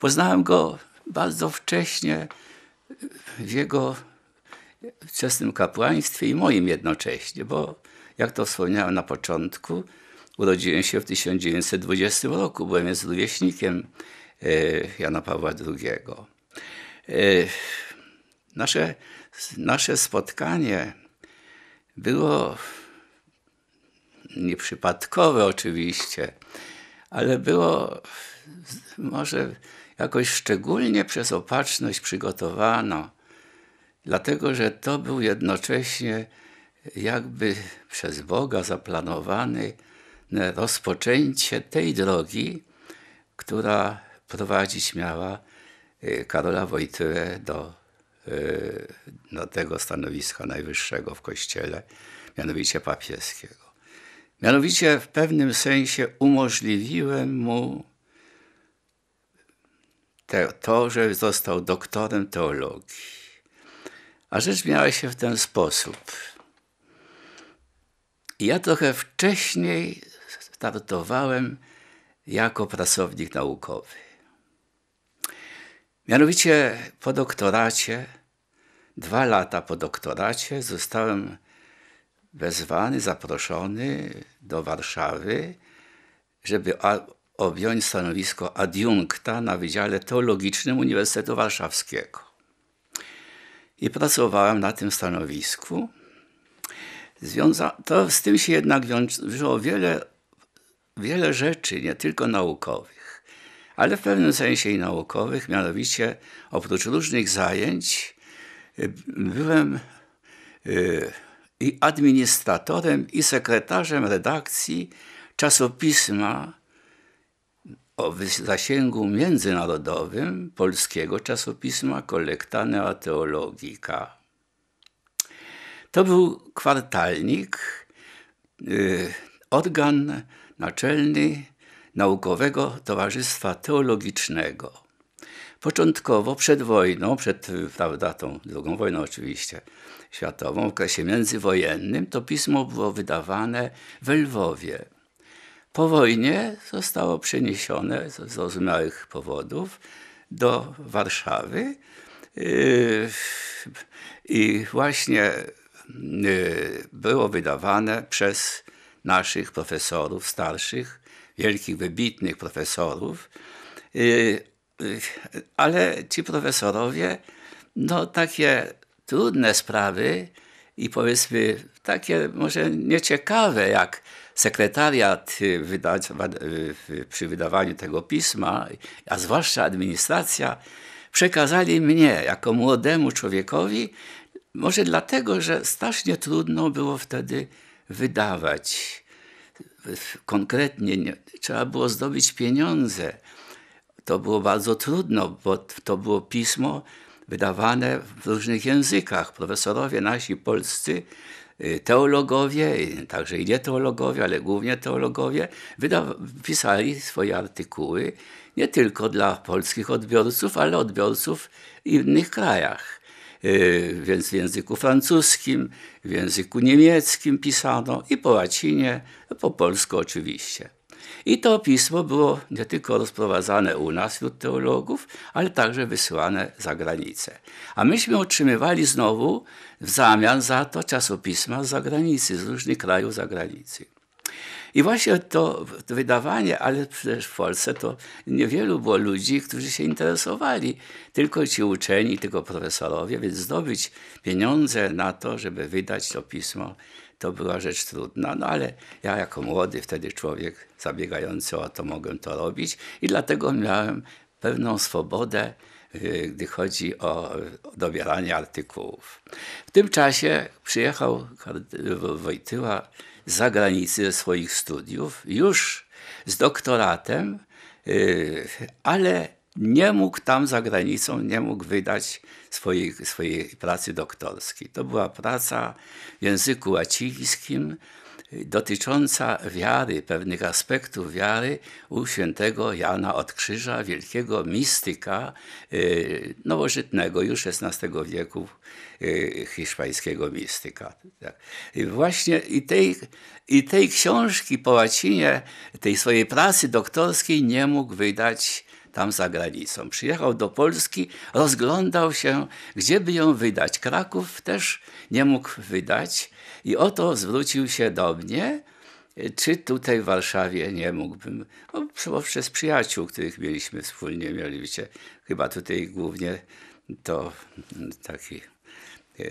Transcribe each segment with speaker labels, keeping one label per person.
Speaker 1: Poznałem go bardzo wcześnie w jego wczesnym kapłaństwie i moim jednocześnie, bo jak to wspomniałem na początku, urodziłem się w 1920 roku, byłem jest rówieśnikiem e, Jana Pawła II. E, nasze, nasze spotkanie było nieprzypadkowe oczywiście, ale było może jakoś szczególnie przez opatrzność przygotowano, dlatego że to był jednocześnie jakby przez Boga zaplanowany rozpoczęcie tej drogi, która prowadzić miała y, Karola Wojtyłę do, do y, no, tego stanowiska najwyższego w Kościele, mianowicie papieskiego. Mianowicie w pewnym sensie umożliwiłem mu te, to, że został doktorem teologii. A rzecz miała się w ten sposób. Ja trochę wcześniej startowałem jako pracownik naukowy. Mianowicie po doktoracie, dwa lata po doktoracie, zostałem wezwany, zaproszony do Warszawy, żeby objąć stanowisko adiunkta na Wydziale Teologicznym Uniwersytetu Warszawskiego. I pracowałem na tym stanowisku. Związa to z tym się jednak wiązało wiele, wiele rzeczy, nie tylko naukowych, ale w pewnym sensie i naukowych, mianowicie oprócz różnych zajęć y, byłem y, i administratorem, i sekretarzem redakcji czasopisma o zasięgu międzynarodowym polskiego czasopisma Kolektanea Teologica. To był kwartalnik, y, organ naczelny Naukowego Towarzystwa Teologicznego. Początkowo przed wojną, przed prawda, tą drugą wojną oczywiście światową, w okresie międzywojennym, to pismo było wydawane w Lwowie. Po wojnie zostało przeniesione z zrozumiałych powodów do Warszawy. Y, I właśnie y, było wydawane przez naszych profesorów starszych, wielkich, wybitnych profesorów, y, ale ci profesorowie, no takie trudne sprawy i powiedzmy takie może nieciekawe jak sekretariat y, wyda y, przy wydawaniu tego pisma, a zwłaszcza administracja, przekazali mnie jako młodemu człowiekowi, może dlatego, że strasznie trudno było wtedy wydawać. Konkretnie nie, trzeba było zdobyć pieniądze. To było bardzo trudno, bo to było pismo wydawane w różnych językach. Profesorowie nasi polscy Y, teologowie, y, także i nie teologowie, ale głównie teologowie, pisali swoje artykuły nie tylko dla polskich odbiorców, ale odbiorców w innych krajach. Y, więc w języku francuskim, w języku niemieckim pisano i po łacinie, po polsku oczywiście. I to pismo było nie tylko rozprowadzane u nas wśród teologów, ale także wysyłane za granicę. A myśmy otrzymywali znowu w zamian za to czasopisma z zagranicy, z różnych krajów zagranicy. I właśnie to wydawanie, ale przecież w Polsce to niewielu było ludzi, którzy się interesowali. Tylko ci uczeni, tylko profesorowie, więc zdobyć pieniądze na to, żeby wydać to pismo, to była rzecz trudna, no ale ja jako młody wtedy człowiek zabiegający o to mogłem to robić i dlatego miałem pewną swobodę, y, gdy chodzi o dobieranie artykułów. W tym czasie przyjechał Wojtyła z zagranicy ze swoich studiów, już z doktoratem, y, ale nie mógł tam za granicą, nie mógł wydać swojej, swojej pracy doktorskiej. To była praca w języku łacińskim y, dotycząca wiary, pewnych aspektów wiary u świętego Jana od Krzyża, wielkiego mistyka y, nowożytnego już XVI wieku y, hiszpańskiego mistyka. Tak. I właśnie i tej, i tej książki po łacinie, tej swojej pracy doktorskiej nie mógł wydać tam za granicą. Przyjechał do Polski, rozglądał się, gdzie by ją wydać. Kraków też nie mógł wydać i oto zwrócił się do mnie, czy tutaj w Warszawie nie mógłbym, no, poprzez przyjaciół, których mieliśmy wspólnie, mianowicie chyba tutaj głównie to taki... E,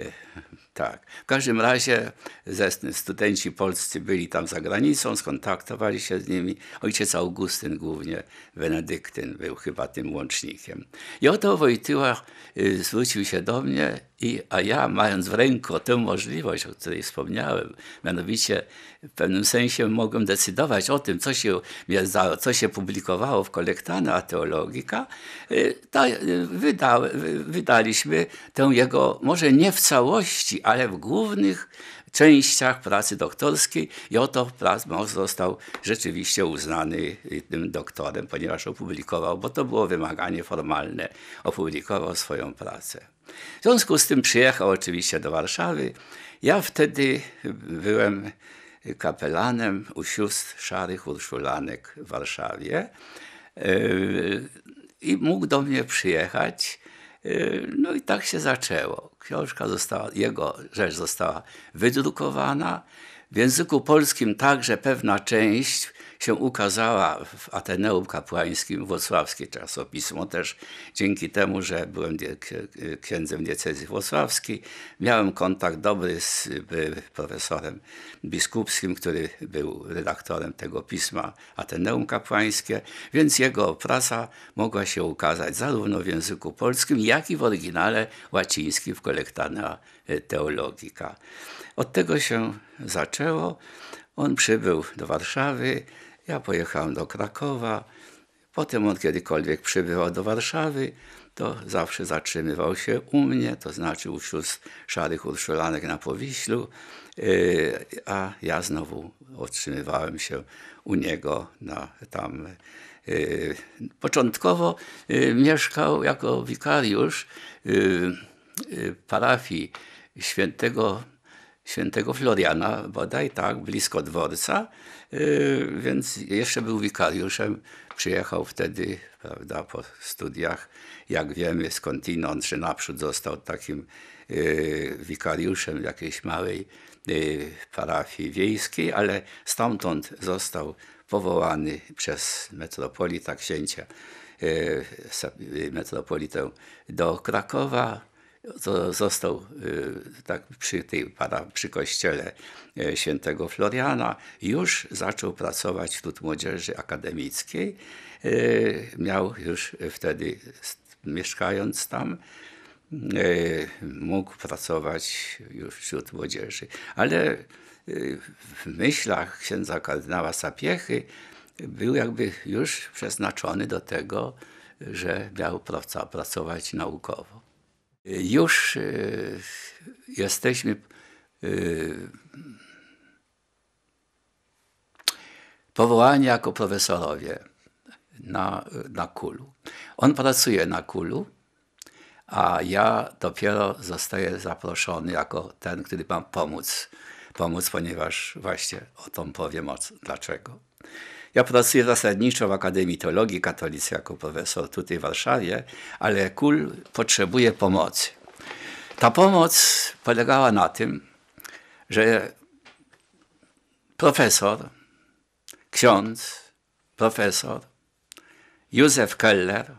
Speaker 1: tak. W każdym razie ze, studenci polscy byli tam za granicą, skontaktowali się z nimi. Ojciec Augustyn głównie, Benedyktyn był chyba tym łącznikiem. I oto Wojtyła y, zwrócił się do mnie i, a ja, mając w ręku tę możliwość, o której wspomniałem, mianowicie w pewnym sensie mogłem decydować o tym, co się, co się publikowało w kolektana teologika, y, to y, wyda, wydaliśmy tę jego, może nie w całości, ale w głównych częściach pracy doktorskiej i oto Plasmos został rzeczywiście uznany tym doktorem, ponieważ opublikował, bo to było wymaganie formalne, opublikował swoją pracę. W związku z tym przyjechał oczywiście do Warszawy. Ja wtedy byłem kapelanem u sióstr szarych urszulanek w Warszawie e, i mógł do mnie przyjechać. E, no i tak się zaczęło. Książka została, jego rzecz została wydrukowana. W języku polskim także pewna część się ukazała w Ateneum Kapłańskim, włocławskie czasopismo też dzięki temu, że byłem księdzem diecezji włocławskiej, miałem kontakt dobry z profesorem biskupskim, który był redaktorem tego pisma Ateneum Kapłańskie, więc jego praca mogła się ukazać zarówno w języku polskim, jak i w oryginale łacińskim w Collectana teologika. Od tego się zaczęło. On przybył do Warszawy, ja pojechałem do Krakowa, potem on kiedykolwiek przybywał do Warszawy, to zawsze zatrzymywał się u mnie, to znaczy wśród szarych urszulanek na Powiślu, yy, a ja znowu otrzymywałem się u niego na tam. Yy, początkowo yy, mieszkał jako wikariusz parafii świętego, świętego Floriana, bodaj tak, blisko dworca, Y, więc jeszcze był wikariuszem, przyjechał wtedy prawda, po studiach, jak wiemy skądinąd, że naprzód został takim y, wikariuszem jakiejś małej y, parafii wiejskiej, ale stamtąd został powołany przez metropolita księcia metropolitę do Krakowa został y, tak przy, tej przy kościele y, świętego Floriana, już zaczął pracować wśród młodzieży akademickiej. Y, miał już wtedy, mieszkając tam, mógł pracować już wśród młodzieży. Ale w myślach księdza kardynała Sapiechy był jakby już przeznaczony do tego, że miał pracować naukowo. Już e, jesteśmy e, powołani jako profesorowie na, na kulu. On pracuje na kulu, a ja dopiero zostaję zaproszony jako ten, który mam pomóc. Pomóc, ponieważ właśnie o tym powiem dlaczego. Ja pracuję zasadniczo w Akademii Teologii Katolickiej jako profesor tutaj w Warszawie, ale KUL potrzebuje pomocy. Ta pomoc polegała na tym, że profesor, ksiądz, profesor Józef Keller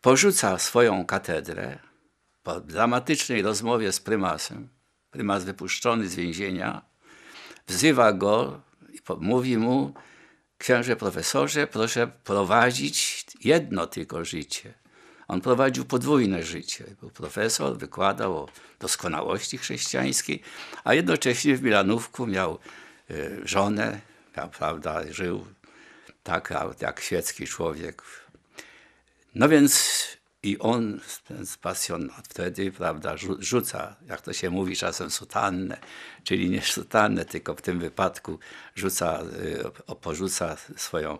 Speaker 1: porzuca swoją katedrę po dramatycznej rozmowie z prymasem. Prymas wypuszczony z więzienia wzywa go mówi mu, księże profesorze, proszę prowadzić jedno tylko życie. On prowadził podwójne życie. Był profesor, wykładał o doskonałości chrześcijańskiej, a jednocześnie w Milanówku miał y, żonę, miał, prawda, żył tak jak świecki człowiek. No więc i on, ten pasjonat, wtedy, prawda, rzuca, jak to się mówi czasem, sutannę, czyli nie sutannę, tylko w tym wypadku rzuca, y, porzuca swoją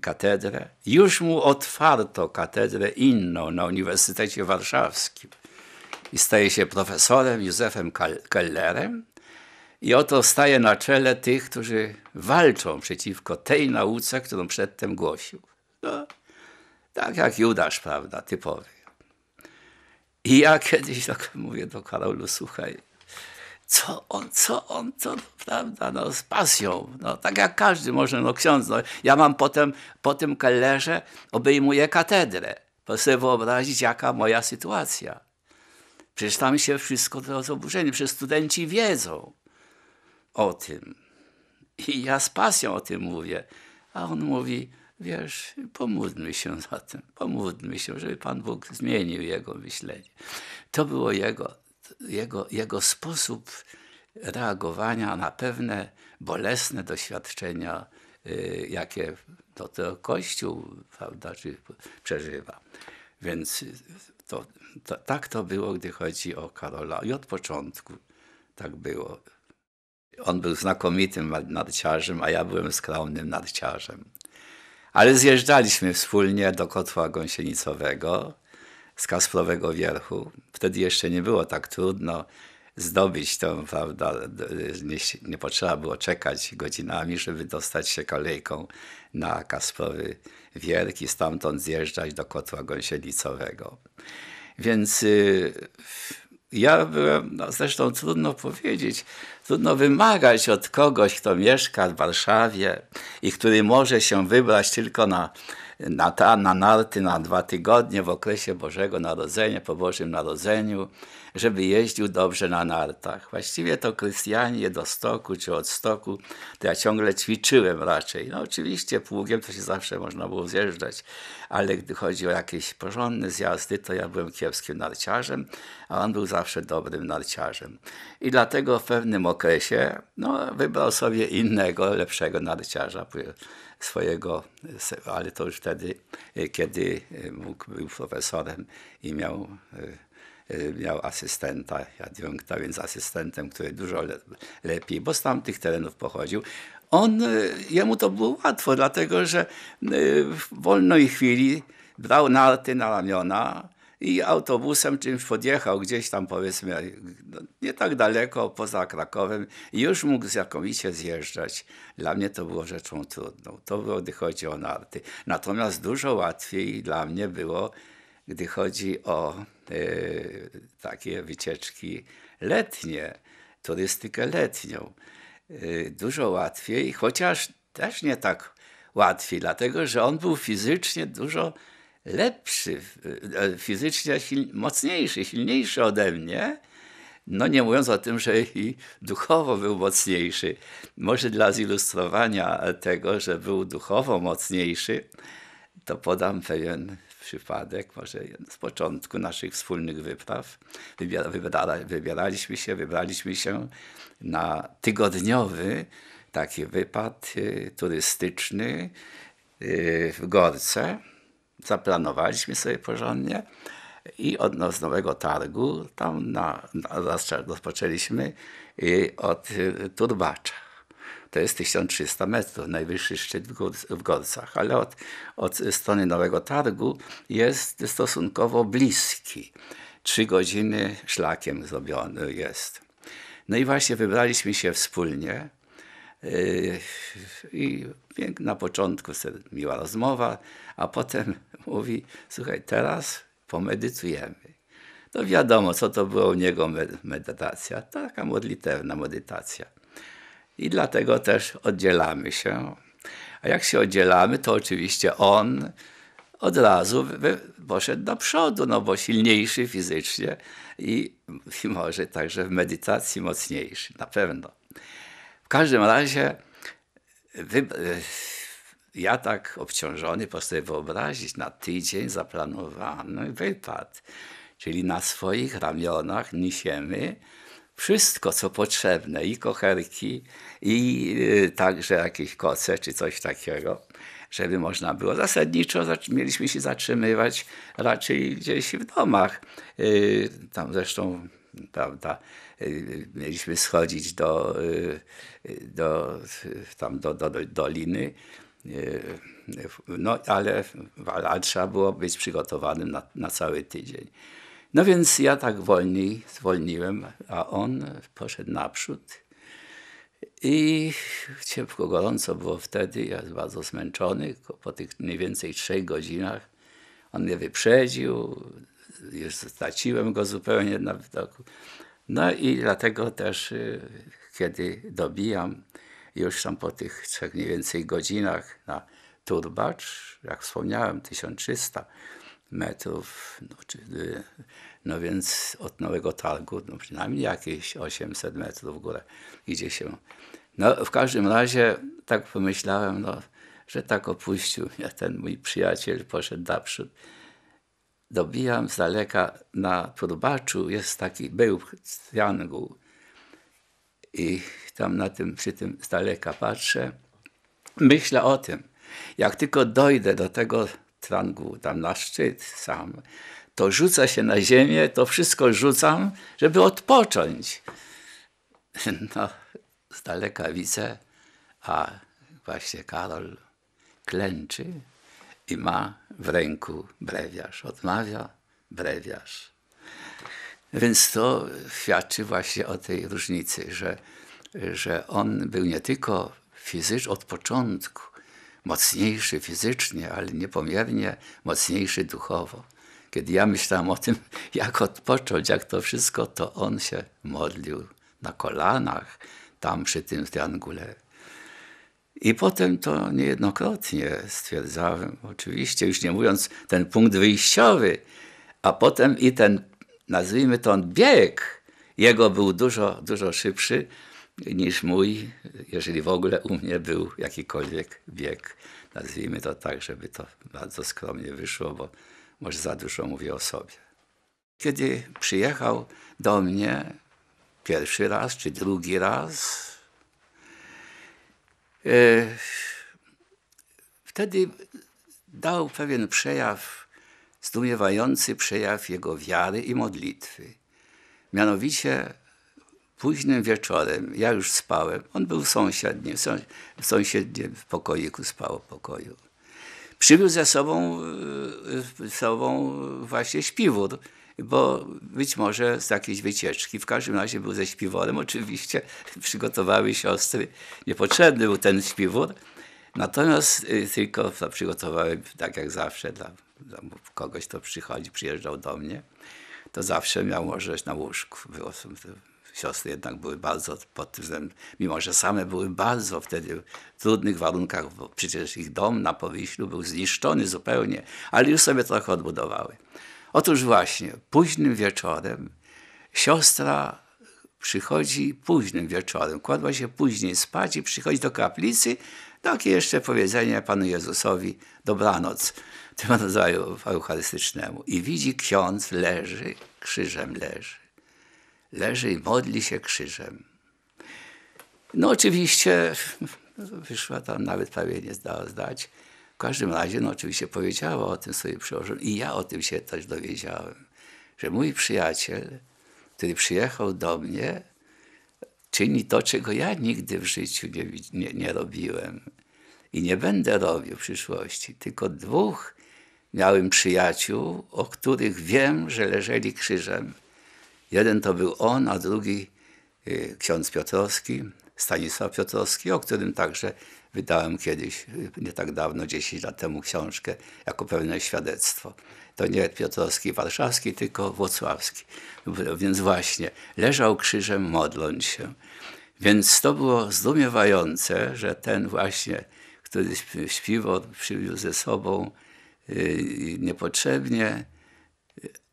Speaker 1: katedrę. Już mu otwarto katedrę inną na Uniwersytecie Warszawskim. I staje się profesorem Józefem Kellerem. I oto staje na czele tych, którzy walczą przeciwko tej nauce, którą przedtem głosił. No tak jak Judasz, prawda, typowy. I ja kiedyś tak mówię do Karolu, słuchaj, co on, co on, co prawda, no z pasją, no tak jak każdy może, no ksiądz, no ja mam potem, po tym kellerze obejmuję katedrę. Proszę sobie wyobrazić, jaka moja sytuacja. Przecież tam się wszystko to jest oburzenie, przecież studenci wiedzą o tym. I ja z pasją o tym mówię. A on mówi, wiesz, pomódlmy się za tym, pomódlmy się, żeby Pan Bóg zmienił jego myślenie. To było jego, jego, jego sposób reagowania na pewne bolesne doświadczenia, y, jakie to, to Kościół prawda, czy przeżywa. Więc to, to, tak to było, gdy chodzi o Karola. I od początku tak było. On był znakomitym narciarzem, a ja byłem skromnym narciarzem. Ale zjeżdżaliśmy wspólnie do kotła gąsienicowego z Kasprowego Wierchu. Wtedy jeszcze nie było tak trudno zdobyć to, prawda? Nie, nie, potrzeba było czekać godzinami, żeby dostać się kolejką na Kasprowy Wierch i stamtąd zjeżdżać do kotła gąsienicowego. Więc y, ja byłem, no zresztą trudno powiedzieć, trudno wymagać od kogoś, kto mieszka w Warszawie i który może się wybrać tylko na na, ta, na narty na dwa tygodnie w okresie Bożego Narodzenia, po Bożym Narodzeniu, żeby jeździł dobrze na nartach. Właściwie to Krystianie do stoku czy od stoku, to ja ciągle ćwiczyłem raczej. No oczywiście pługiem to się zawsze można było zjeżdżać, ale gdy chodzi o jakieś porządne zjazdy, to ja byłem kiepskim narciarzem, a on był zawsze dobrym narciarzem. I dlatego w pewnym okresie no, wybrał sobie innego, lepszego narciarza swojego, ale to już wtedy, e, kiedy mógł, e, był profesorem i miał e, miał asystenta, adiunkta, więc asystentem, który dużo le lepiej, bo z tamtych terenów pochodził. On, jemu to było łatwo, dlatego że w wolnej chwili brał narty na ramiona, i autobusem czymś podjechał gdzieś tam powiedzmy no, nie tak daleko poza Krakowem i już mógł znakomicie zjeżdżać. Dla mnie to było rzeczą trudną. To było, gdy chodzi o narty. Natomiast dużo łatwiej dla mnie było, gdy chodzi o y, takie wycieczki letnie, turystykę letnią. Y, dużo łatwiej, chociaż też nie tak łatwiej, dlatego że on był fizycznie dużo lepszy, e, fizycznie mocniejszy, silniejszy ode mnie, no nie mówiąc o tym, że i duchowo był mocniejszy. Może dla zilustrowania tego, że był duchowo mocniejszy, to podam pewien przypadek, może z początku naszych wspólnych wypraw. Wybiera, wybrala, wybieraliśmy się, wybraliśmy się na tygodniowy taki wypad e, turystyczny e, w Gorce zaplanowaliśmy sobie porządnie i od no, nowego targu tam na, na, rozpoczęliśmy od y, Turbacza. To jest 1300 metrów, najwyższy szczyt w, gór, w Gorcach, ale od, od strony Nowego Targu jest stosunkowo bliski. Trzy godziny szlakiem zrobiony jest. No i właśnie wybraliśmy się wspólnie Yy, I na początku miła rozmowa, a potem mówi: Słuchaj, teraz pomedytujemy. No wiadomo, co to było u niego medytacja, taka modlitewna medytacja. I dlatego też oddzielamy się. A jak się oddzielamy, to oczywiście on od razu poszedł do przodu, no bo silniejszy fizycznie i, i może także w medytacji mocniejszy, na pewno. W każdym razie e, ja tak obciążony po sobie wyobrazić na tydzień zaplanowany wypad. Czyli na swoich ramionach niesiemy wszystko, co potrzebne, i kocherki, i e, także jakieś koce, czy coś takiego, żeby można było. Zasadniczo mieliśmy się zatrzymywać raczej gdzieś w domach. E, tam zresztą, prawda, mieliśmy schodzić do, y, do, y, tam do, do, do doliny. Y, no, ale, ale trzeba było być przygotowanym na, na cały tydzień. No więc ja tak wolniej zwolniłem, a on poszedł naprzód. I ciepło, gorąco było wtedy, ja bardzo zmęczony, po tych mniej więcej trzech godzinach. On mnie wyprzedził, już straciłem go zupełnie na widoku. No i dlatego też, y, kiedy dobijam już tam po tych trzech mniej więcej godzinach na turbacz, jak wspomniałem, 1300 metrów, no, czyli, y, no więc od Nowego Targu, no przynajmniej jakieś 800 metrów w górę idzie się. No w każdym razie tak pomyślałem, no, że tak opuścił mnie ten mój przyjaciel, poszedł naprzód. przód dobijam z daleka. Na Turbaczu jest taki był trianguł i tam na tym, przy tym z daleka patrzę. Myślę o tym, jak tylko dojdę do tego triangułu, tam na szczyt sam, to rzucę się na ziemię, to wszystko rzucam, żeby odpocząć. No, z daleka widzę, a właśnie Karol klęczy i ma w ręku brewiarz. Odmawia brewiarz. Więc to świadczy właśnie o tej różnicy, że, że on był nie tylko fizycznie od początku, mocniejszy fizycznie, ale niepomiernie mocniejszy duchowo. Kiedy ja myślałem o tym, jak odpocząć, jak to wszystko, to on się modlił na kolanach, tam przy tym triangule i potem to niejednokrotnie stwierdzałem, oczywiście, już nie mówiąc ten punkt wyjściowy, a potem i ten, nazwijmy to bieg, jego był dużo, dużo szybszy niż mój, jeżeli w ogóle u mnie był jakikolwiek bieg. Nazwijmy to tak, żeby to bardzo skromnie wyszło, bo może za dużo mówię o sobie. Kiedy przyjechał do mnie pierwszy raz czy drugi raz, E, wtedy dał pewien przejaw, zdumiewający przejaw jego wiary i modlitwy. Mianowicie późnym wieczorem, ja już spałem, on był sąsiedni, w sąsiednim pokoiku spał w pokoju. Przywiózł ze sobą, e, ze sobą właśnie śpiwór, bo być może z jakiejś wycieczki, w każdym razie był ze śpiworem, oczywiście przygotowały siostry, niepotrzebny był ten śpiwór, natomiast y, tylko przygotowałem, tak jak zawsze, dla, dla kogoś, kto przychodzi, przyjeżdżał do mnie, to zawsze miał może na łóżku, było siostry jednak były bardzo pod tym względem, mimo że same były bardzo wtedy w trudnych warunkach, bo przecież ich dom na Powiślu był zniszczony zupełnie, ale już sobie trochę odbudowały. Otóż właśnie, późnym wieczorem siostra przychodzi późnym wieczorem, kładła się później spać i przychodzi do kaplicy, takie jeszcze powiedzenie Panu Jezusowi dobranoc, tym rodzaju eucharystycznemu. I widzi ksiądz leży, krzyżem leży. Leży i modli się krzyżem. No oczywiście, wyszła tam nawet prawie nie zdała zdać, w każdym razie, no oczywiście powiedziała o tym sobie przełożonym i ja o tym się też dowiedziałem, że mój przyjaciel, który przyjechał do mnie, czyni to, czego ja nigdy w życiu nie, nie, nie robiłem i nie będę robił w przyszłości. Tylko dwóch miałem przyjaciół, o których wiem, że leżeli krzyżem. Jeden to był on, a drugi y, ksiądz Piotrowski, Stanisław Piotrowski, o którym także wydałem kiedyś, y, nie tak dawno, 10 lat temu, książkę jako pewne świadectwo. To nie Piotrowski warszawski, tylko włocławski. Więc właśnie, leżał krzyżem modląc się. Więc to było zdumiewające, że ten właśnie, który śpiwo przywiózł ze sobą yy, niepotrzebnie,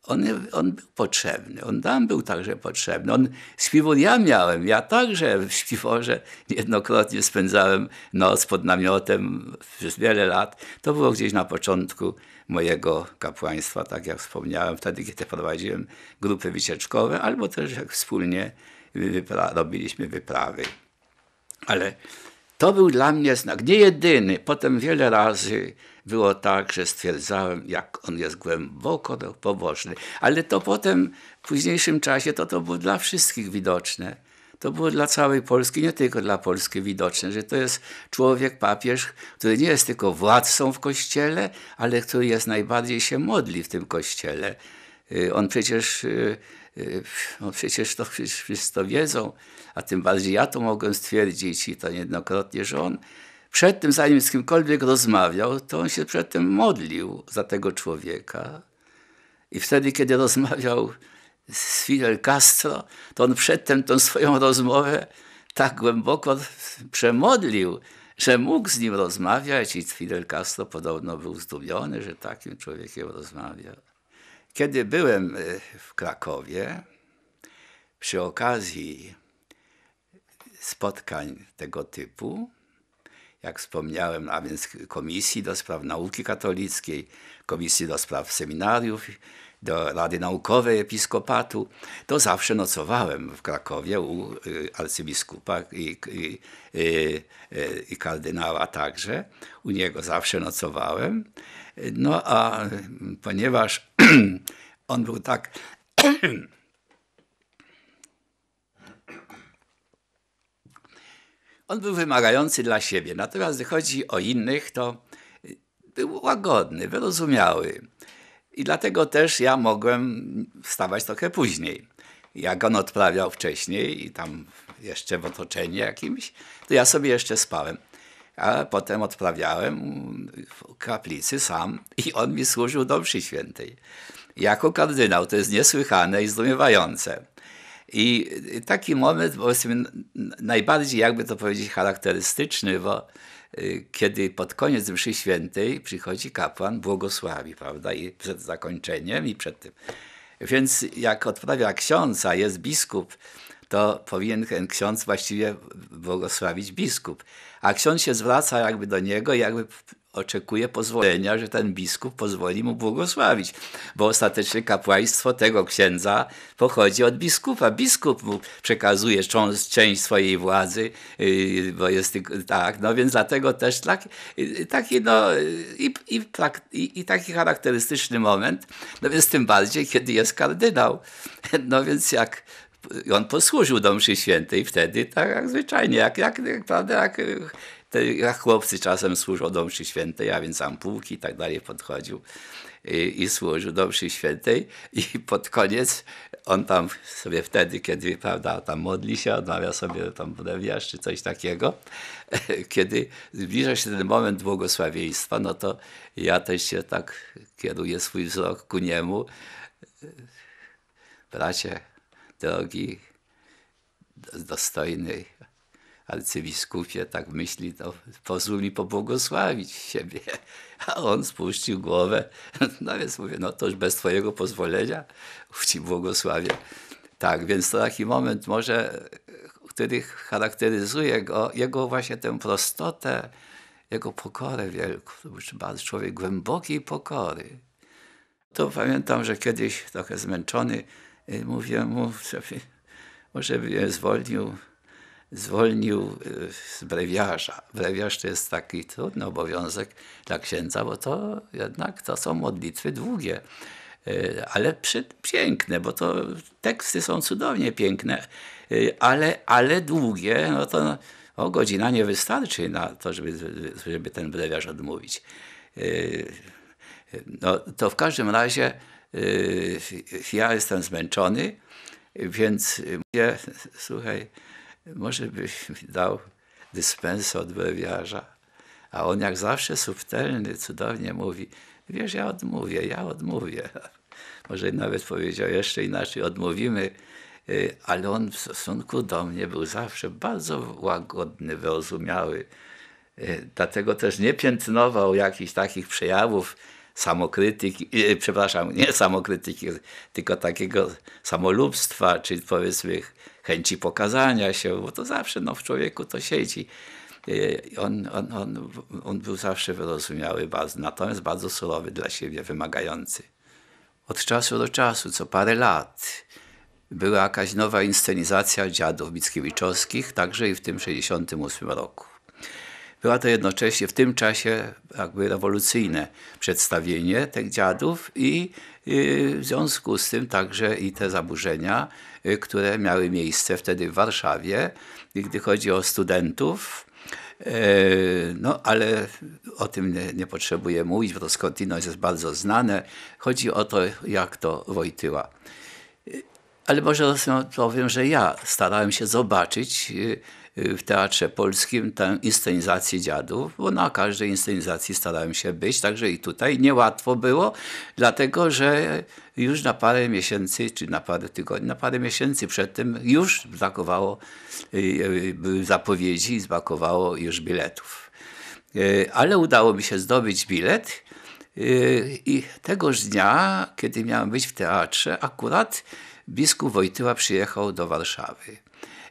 Speaker 1: on, on, był potrzebny, on nam był także potrzebny. On śpiwór ja miałem, ja także w śpiworze jednokrotnie spędzałem noc pod namiotem przez wiele lat. To było gdzieś na początku mojego kapłaństwa, tak jak wspomniałem, wtedy kiedy prowadziłem grupy wycieczkowe, albo też jak wspólnie wypra robiliśmy wyprawy. Ale to był dla mnie znak, nie jedyny, potem wiele razy było tak, że stwierdzałem, jak on jest głęboko pobożny. Ale to potem, w późniejszym czasie, to to było dla wszystkich widoczne. To było dla całej Polski, nie tylko dla Polski widoczne, że to jest człowiek, papież, który nie jest tylko władcą w kościele, ale który jest najbardziej się modli w tym kościele. Y, on przecież, y, y, on przecież to wszyscy to wiedzą, a tym bardziej ja to mogłem stwierdzić i to niejednokrotnie, że on przed tym, zanim z kimkolwiek rozmawiał, to on się przedtem modlił za tego człowieka. I wtedy, kiedy rozmawiał z Fidel Castro, to on przedtem tą swoją rozmowę tak głęboko przemodlił, że mógł z nim rozmawiać i Fidel Castro podobno był zdumiony, że takim człowiekiem rozmawia. Kiedy byłem e, w Krakowie, przy okazji spotkań tego typu, jak wspomniałem, a więc Komisji do Spraw Nauki Katolickiej, Komisji do Spraw Seminariów, do Rady Naukowej Episkopatu, to zawsze nocowałem w Krakowie u y, arcybiskupa i, i, i, y, y, i kardynała także. U niego zawsze nocowałem. No a ponieważ on był tak On był wymagający dla siebie, natomiast gdy chodzi o innych, to był łagodny, wyrozumiały. I dlatego też ja mogłem wstawać trochę później. Jak on odprawiał wcześniej i tam jeszcze w otoczeniu jakimś, to ja sobie jeszcze spałem. A potem odprawiałem w kaplicy sam i on mi służył do mszy świętej. Jako kardynał to jest niesłychane i zdumiewające. I taki moment, powiedzmy, najbardziej, jakby to powiedzieć, charakterystyczny, bo y, kiedy pod koniec mszy świętej przychodzi kapłan, błogosławi, prawda, i przed zakończeniem i przed tym. Więc jak odprawia ksiądz, a jest biskup, to powinien ten ksiądz właściwie błogosławić biskup. A ksiądz się zwraca jakby do niego, jakby oczekuje pozwolenia, że ten biskup pozwoli mu błogosławić, bo ostatecznie kapłaństwo tego księdza pochodzi od biskupa. Biskup mu przekazuje część swojej władzy, yy, bo jest tak, no więc dlatego też tak, yy, taki no yy, i, tak, i, i, taki charakterystyczny moment, no więc tym bardziej, kiedy jest kardynał. No więc jak on posłużył do mszy świętej wtedy, tak jak zwyczajnie, jak, jak, jak, prawda, jak te jak chłopcy czasem służą do mszy świętej, a więc ampułki i tak dalej podchodził i, y, i służył do mszy świętej i pod koniec on tam sobie wtedy, kiedy prawda, tam modli się, odmawia sobie tam brewiarz czy coś takiego, kiedy zbliża się ten moment błogosławieństwa, no to ja też się tak kieruję swój wzrok ku niemu. Bracie, drogi, dostojny, arcybiskupie tak myśli, to pozwól mi pobłogosławić siebie. A on spuścił głowę. No więc mówię, no to już bez twojego pozwolenia ci błogosławię. Tak, więc to taki moment może, który charakteryzuje go, jego właśnie tę prostotę, jego pokorę wielką. To był bardzo człowiek głębokiej pokory. To pamiętam, że kiedyś trochę zmęczony y, mówiłem mu, że może by mnie zwolnił zwolnił y, z brewiarza. Brewiarz to jest taki trudny obowiązek dla księdza, bo to jednak to są modlitwy długie, y, ale przy, piękne, bo to teksty są cudownie piękne, y, ale, ale długie, no to no, o, godzina nie wystarczy na to, żeby, żeby ten brewiarz odmówić. No, to w każdym razie ja jestem zmęczony, więc mówię, słuchaj, może byś mi dał dyspensę od brewiarza. A on jak zawsze subtelny, cudownie mówi, wiesz, ja odmówię, ja odmówię. Może nawet powiedział jeszcze inaczej, odmówimy, y, ale on w stosunku do mnie był zawsze bardzo łagodny, wyrozumiały. Y, dlatego też nie piętnował jakichś takich przejawów samokrytyki, y, przepraszam, nie samokrytyki, tylko takiego samolubstwa, czyli powiedzmy chęci pokazania się, bo to zawsze no, w człowieku to siedzi. E, on, on, on, on był zawsze wyrozumiały, natomiast bardzo surowy dla siebie, wymagający. Od czasu do czasu, co parę lat, była jakaś nowa inscenizacja dziadów Mickiewiczowskich, także i w tym 68 roku. Była to jednocześnie w tym czasie jakby rewolucyjne przedstawienie tych dziadów i y, w związku z tym także i te zaburzenia, y, które miały miejsce wtedy w Warszawie, gdy chodzi o studentów. E, no, ale o tym nie, nie potrzebuję mówić, bo to skądinąd jest bardzo znane. Chodzi o to, jak to Wojtyła. Y, ale może powiem, że ja starałem się zobaczyć w Teatrze Polskim tę inscenizację dziadów, bo na każdej inscenizacji starałem się być, także i tutaj niełatwo było, dlatego że już na parę miesięcy, czy na parę tygodni, na parę miesięcy przedtem już brakowało y, y, y, zapowiedzi, brakowało już biletów. Ale udało mi się zdobyć bilet i tegoż dnia, kiedy miałem być w teatrze, akurat biskup Wojtyła przyjechał do Warszawy.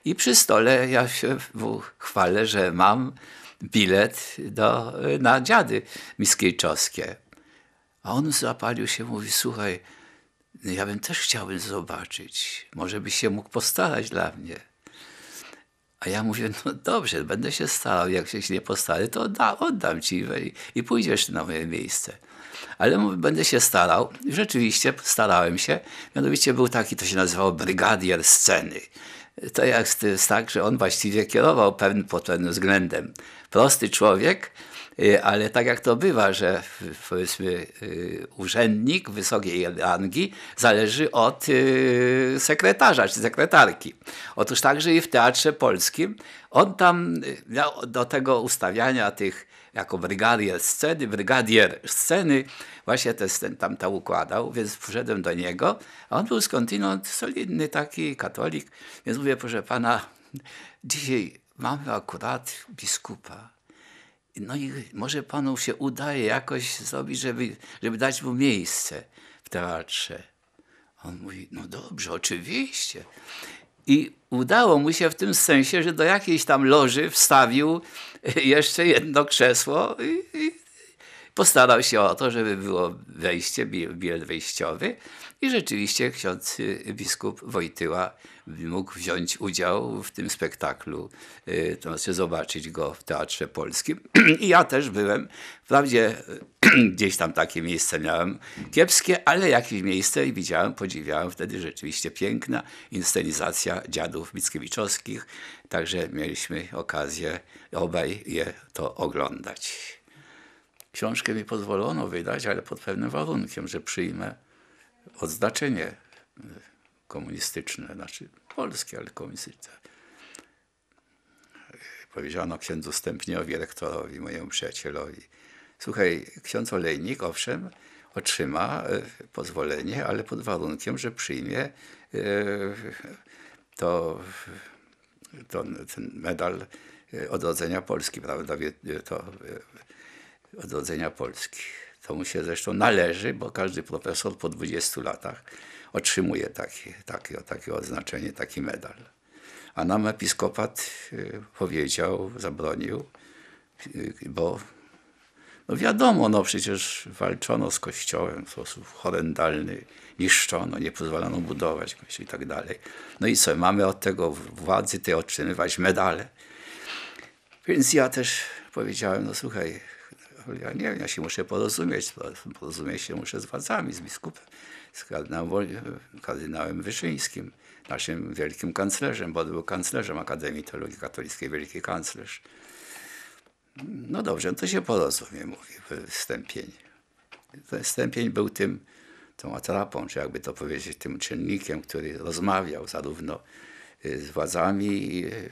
Speaker 1: I przy stole ja się mu chwalę, że mam bilet do, na dziady miskiejczowskie. A on zapalił się, mówi, słuchaj, ja bym też chciałbym zobaczyć. Może byś się mógł postarać dla mnie. A ja mówię, no dobrze, będę się starał. Jak się nie postarę, to oddam ci i, i pójdziesz na moje miejsce. Ale mówię, będę się starał. I rzeczywiście starałem się. Mianowicie był taki, to się nazywało brygadier sceny to jest, tak, że on właściwie kierował pewnym pod pewnym względem. Prosty człowiek, y, ale tak jak to bywa, że powiedzmy y, urzędnik wysokiej rangi zależy od y, sekretarza czy sekretarki. Otóż także i w Teatrze Polskim on tam do tego ustawiania tych jako brygadier sceny, brygadier sceny, właśnie te tam ta układał, więc wszedłem do niego, a on był skądinąd solidny taki katolik, więc mówię, proszę pana, dzisiaj mamy akurat biskupa, no i może panu się udaje jakoś zrobić, żeby, żeby dać mu miejsce w teatrze. On mówi, no dobrze, oczywiście. I udało mu się w tym sensie, że do jakiejś tam loży wstawił jeszcze jedno krzesło i, i postarał się o to, żeby było wejście, bilet wejściowy. I rzeczywiście ksiądz y, biskup Wojtyła mógł wziąć udział w tym spektaklu, y, to znaczy zobaczyć go w Teatrze Polskim. I ja też byłem. Wprawdzie gdzieś tam takie miejsce miałem kiepskie, ale jakieś miejsce i widziałem, podziwiałem wtedy rzeczywiście piękna inscenizacja dziadów Mickiewiczowskich, także mieliśmy okazję obaj je to oglądać. Książkę mi pozwolono wydać, ale pod pewnym warunkiem, że przyjmę odznaczenie y, komunistyczne, znaczy polskie, ale komunistyczne. Powiedziano księdzu Stępniowi, rektorowi, mojemu przyjacielowi, Słuchaj, ksiądz Olejnik, owszem, otrzyma e, pozwolenie, ale pod warunkiem, że przyjmie e, to, to ten medal e, odrodzenia Polski, prawda? To odrodzenia Polski. To mu się zresztą należy, bo każdy profesor po 20 latach otrzymuje takie, takie, takie odznaczenie, taki medal. A nam episkopat powiedział, zabronił, bo no wiadomo, no przecież walczono z Kościołem w sposób horrendalny, niszczono, nie pozwalano budować kościoła i tak dalej. No i co, mamy od tego władzy Te otrzymywać medale. Więc ja też powiedziałem, no słuchaj, ja nie wiem, ja się muszę porozumieć, porozumieć się muszę z władzami, z biskupem, z kardynałem, Wyszyńskim, naszym wielkim kanclerzem, bo był kanclerzem Akademii Teologii Katolickiej, wielki kanclerz. No dobrze, no to się porozumie, mówi stępień. Ten stępień był tym, tą atrapą, czy jakby to powiedzieć, tym czynnikiem, który rozmawiał zarówno y, z władzami y,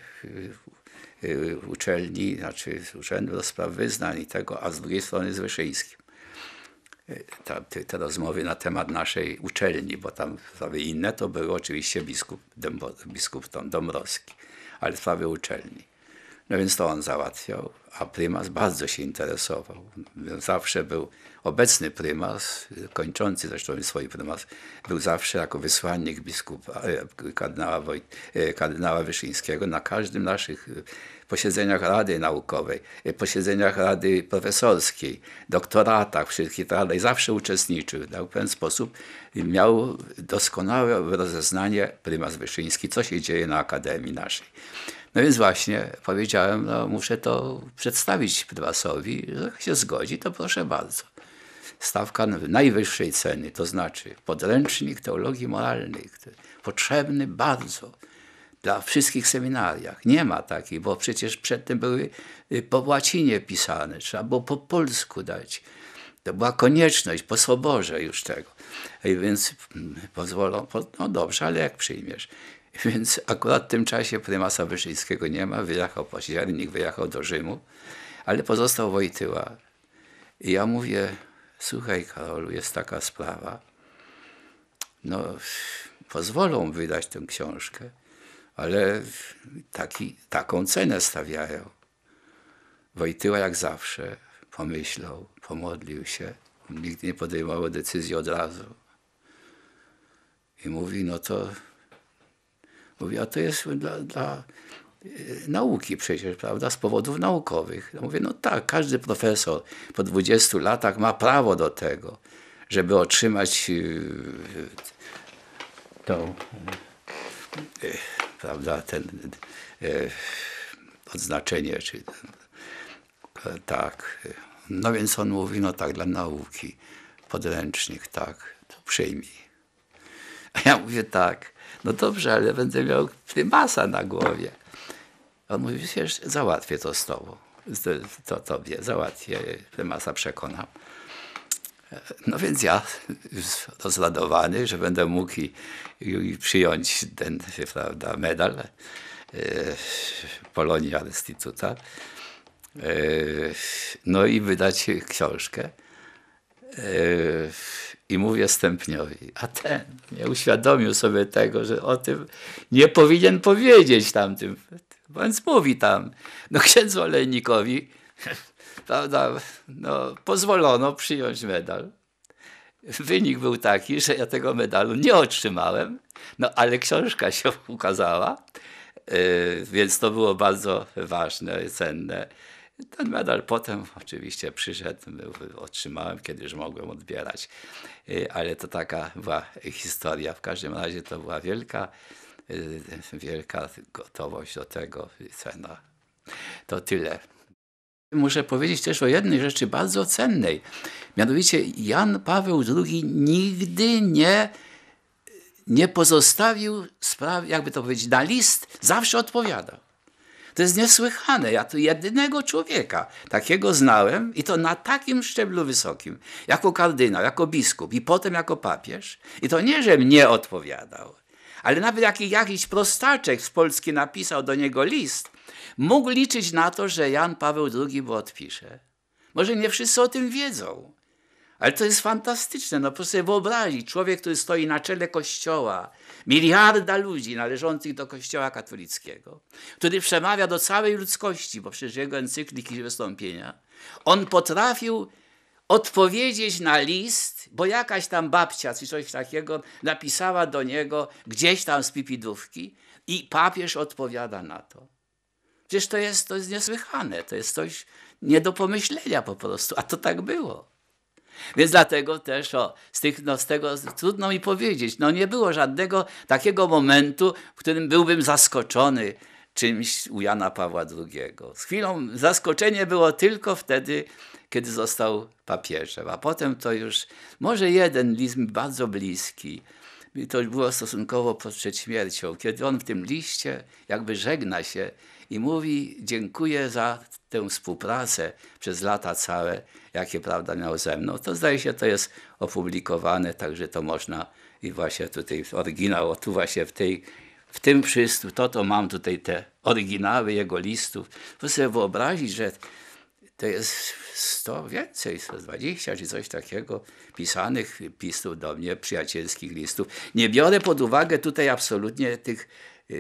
Speaker 1: y, uczelni, znaczy z Urzędu do Spraw Wyznań i tego, a z drugiej strony z Wyszyńskim. Ta, te, te, rozmowy na temat naszej uczelni, bo tam sprawy inne to były oczywiście biskup, biskup Tom Dąbrowski, ale sprawy uczelni. No więc to on załatwiał, a prymas bardzo się interesował. Zawsze był obecny prymas, kończący zresztą swój prymas, był zawsze jako wysłannik biskupa, e, kardynała, Wojt, e, kardynała Wyszyńskiego na każdym naszych e, posiedzeniach Rady Naukowej, posiedzeniach Rady Profesorskiej, doktoratach wszystkich tak dalej, zawsze uczestniczył. No, w pewien sposób miał doskonałe rozeznanie prymas Wyszyński, co się dzieje na Akademii naszej. No więc właśnie powiedziałem, no muszę to przedstawić Pydwasowi, jak się zgodzi, to proszę bardzo. Stawka najwyższej ceny, to znaczy podręcznik teologii moralnej, który potrzebny bardzo dla wszystkich seminariach. Nie ma takich, bo przecież przedtem były y, po łacinie pisane, trzeba było po polsku dać. To była konieczność po soborze już tego. I więc mm, pozwolą, no dobrze, ale jak przyjmiesz? Więc akurat w tym czasie prymasa Wyszyńskiego nie ma, wyjechał październik, wyjechał do Rzymu, ale pozostał Wojtyła. I ja mówię, słuchaj Karolu, jest taka sprawa, no pozwolą wydać tę książkę, ale taki, taką cenę stawiają. Wojtyła jak zawsze pomyślał, pomodlił się, nigdy nie podejmował decyzji od razu. I mówi, no to Mówi, a to jest dla, dla e, nauki przecież, prawda, z powodów naukowych. Ja mówię, no tak, każdy profesor po 20 latach ma prawo do tego, żeby otrzymać e, to, e, prawda, ten odznaczenie, czy tak. No więc on mówi, no tak, dla nauki, podręcznik, tak, to przyjmij. A ja mówię tak, no dobrze, ale będę miał prymasa na głowie. On mówi, wiesz, załatwię to z tobą. To tobie załatwię. Prymasa przekonam. E, no więc ja rozładowany, że będę mógł i, i przyjąć ten prawda, medal yy, e, Polonia Restituta, e, no i wydać książkę. Yy, i mówię stępniowi, a ten nie uświadomił sobie tego, że o tym nie powinien powiedzieć tamtym, więc mówi tam, no księdzu olejnikowi, prawda, no, pozwolono przyjąć medal. Wynik był taki, że ja tego medalu nie otrzymałem, no ale książka się ukazała, yy, więc to było bardzo ważne, cenne. Ten medal potem oczywiście przyszedł, otrzymałem, kiedy już mogłem odbierać, y, ale to taka była historia. W każdym razie to była wielka, y, wielka gotowość do tego, cena. To tyle. Muszę powiedzieć też o jednej rzeczy bardzo cennej. Mianowicie Jan Paweł II nigdy nie, nie pozostawił spraw, jakby to powiedzieć, na list, zawsze odpowiadał. To jest niesłychane. Ja tu jedynego człowieka takiego znałem i to na takim szczeblu wysokim, jako kardynał, jako biskup i potem jako papież. I to nie, że mnie odpowiadał, ale nawet jak jakiś prostaczek z Polski napisał do niego list, mógł liczyć na to, że Jan Paweł II mu odpisze. Może nie wszyscy o tym wiedzą, ale to jest fantastyczne, no proszę sobie wyobrazić, człowiek, który stoi na czele kościoła, miliarda ludzi należących do kościoła katolickiego, który przemawia do całej ludzkości, bo przecież jego encykliki i wystąpienia, on potrafił odpowiedzieć na list, bo jakaś tam babcia czy coś takiego napisała do niego gdzieś tam z pipidówki i papież odpowiada na to. Przecież to jest, to jest niesłychane, to jest coś nie do pomyślenia po prostu, a to tak było. Więc dlatego też o, z, tych, no, z tego trudno mi powiedzieć. No nie było żadnego takiego momentu, w którym byłbym zaskoczony czymś u Jana Pawła II. Z chwilą zaskoczenie było tylko wtedy, kiedy został papieżem, a potem to już może jeden list bardzo bliski. I to było stosunkowo przed śmiercią, kiedy on w tym liście jakby żegna się i mówi: Dziękuję za tę współpracę przez lata całe, jakie prawda miał ze mną. To zdaje się, to jest opublikowane, także to można i właśnie tutaj oryginał, o tu właśnie w tej. W tym wszystkim, to to mam tutaj te oryginały jego listów. Proszę sobie wyobrazić, że to jest 100 więcej, 120 czy coś takiego pisanych listów do mnie, przyjacielskich listów. Nie biorę pod uwagę tutaj absolutnie tych Y,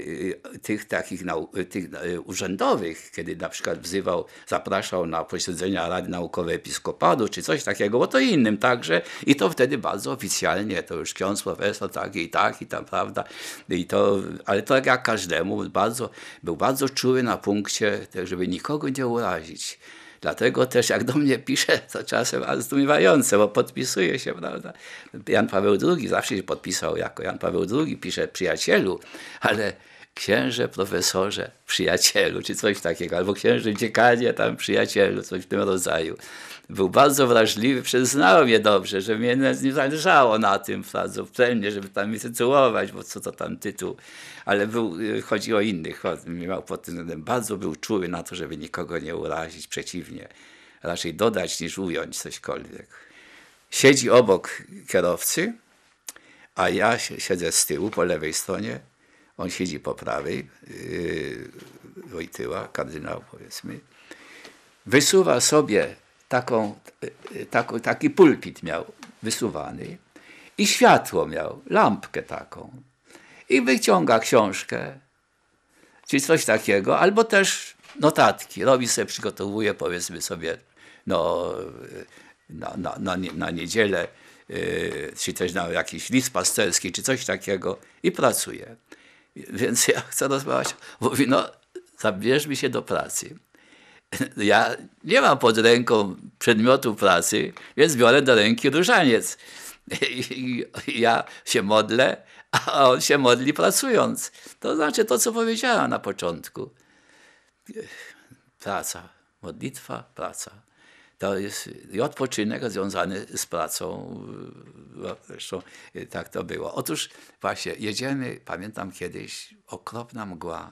Speaker 1: y, tych takich y, tych urzędowych, kiedy na przykład wzywał, zapraszał na posiedzenia Rady Naukowej Episkopatu czy coś takiego, bo to innym także i to wtedy bardzo oficjalnie, to już ksiądz profesor taki i tak i tam prawda, i to, ale to jak każdemu, bardzo, był bardzo czuły na punkcie, tak żeby nikogo nie urazić. Dlatego też jak do mnie pisze, to czasem bardzo zdumiewające, bo podpisuje się, prawda? Jan Paweł II zawsze się podpisał jako Jan Paweł II, pisze przyjacielu, ale księże, profesorze, przyjacielu, czy coś takiego, albo księże, dziekanie, tam przyjacielu, coś w tym rodzaju. Był bardzo wrażliwy, przyznało mnie dobrze, że mnie nie zależało na tym bardzo wprawnie, żeby tam mnie tytułować, bo co to tam tytuł, ale był, y, chodzi o innych, miał pod tym względem, bardzo był czuły na to, żeby nikogo nie urazić, przeciwnie, raczej dodać niż ująć cośkolwiek. Siedzi obok kierowcy, a ja siedzę z tyłu po lewej stronie, on siedzi po prawej, yy, Wojtyła, kardynał powiedzmy. Wysuwa sobie taką, yy, taką, taki pulpit miał wysuwany i światło miał, lampkę taką. I wyciąga książkę, czy coś takiego, albo też notatki. Robi sobie, przygotowuje powiedzmy sobie no, yy, na, na, na, na niedzielę, yy, czy też na jakiś list pasterski, czy coś takiego i pracuje. Więc ja chcę rozmawiać. Mówi, no zabierz mi się do pracy. Ja nie mam pod ręką przedmiotu pracy, więc biorę do ręki różaniec. I, ja się modlę, a on się modli pracując. To znaczy to, co powiedziałam na początku. Praca, modlitwa, praca to jest i odpoczynek związany z pracą. Zresztą y, tak to było. Otóż właśnie, jedziemy, pamiętam kiedyś, okropna mgła.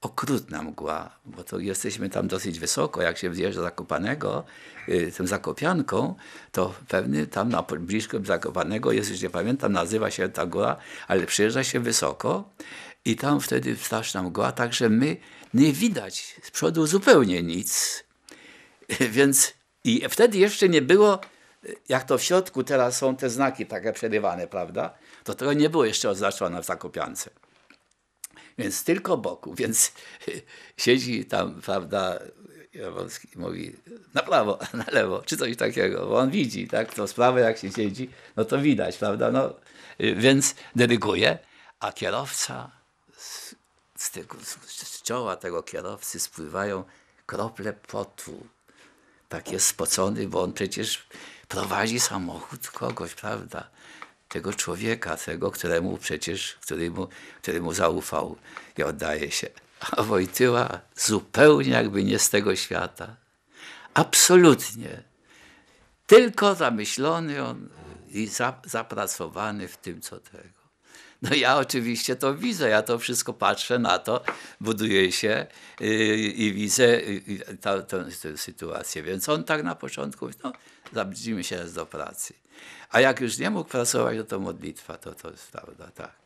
Speaker 1: Okrutna mgła, bo to jesteśmy tam dosyć wysoko. Jak się wjeżdża Zakopanego, y, tym Zakopianką, to pewny tam na, blisko Zakopanego jest, już nie pamiętam, nazywa się ta góra, ale przyjeżdża się wysoko i tam wtedy straszna mgła, także my nie widać z przodu zupełnie nic Więc i wtedy jeszcze nie było, jak to w środku teraz są te znaki takie przerywane, prawda? To tego nie było jeszcze oznaczone w Zakopiance. Więc tylko boku, więc siedzi tam, prawda, Jaworski mówi na prawo, na lewo, czy coś takiego, bo on widzi, tak, tą sprawę jak się siedzi, no to widać, prawda, no, więc dyryguje, a kierowca, z, z, tego, z czoła tego kierowcy spływają krople potu, tak jest spocony, bo on przecież prowadzi samochód kogoś, prawda? Tego człowieka, tego, któremu przecież, któremu, któremu zaufał i oddaje się. A Wojtyła zupełnie jakby nie z tego świata. Absolutnie. Tylko zamyślony on i zapracowany w tym, co tego. No ja oczywiście to widzę, ja to wszystko patrzę na to, buduję się y, i widzę y, tę sytuację. Więc on tak na początku, no zabudzimy się raz do pracy. A jak już nie mógł pracować, no to modlitwa, to, to jest prawda, tak.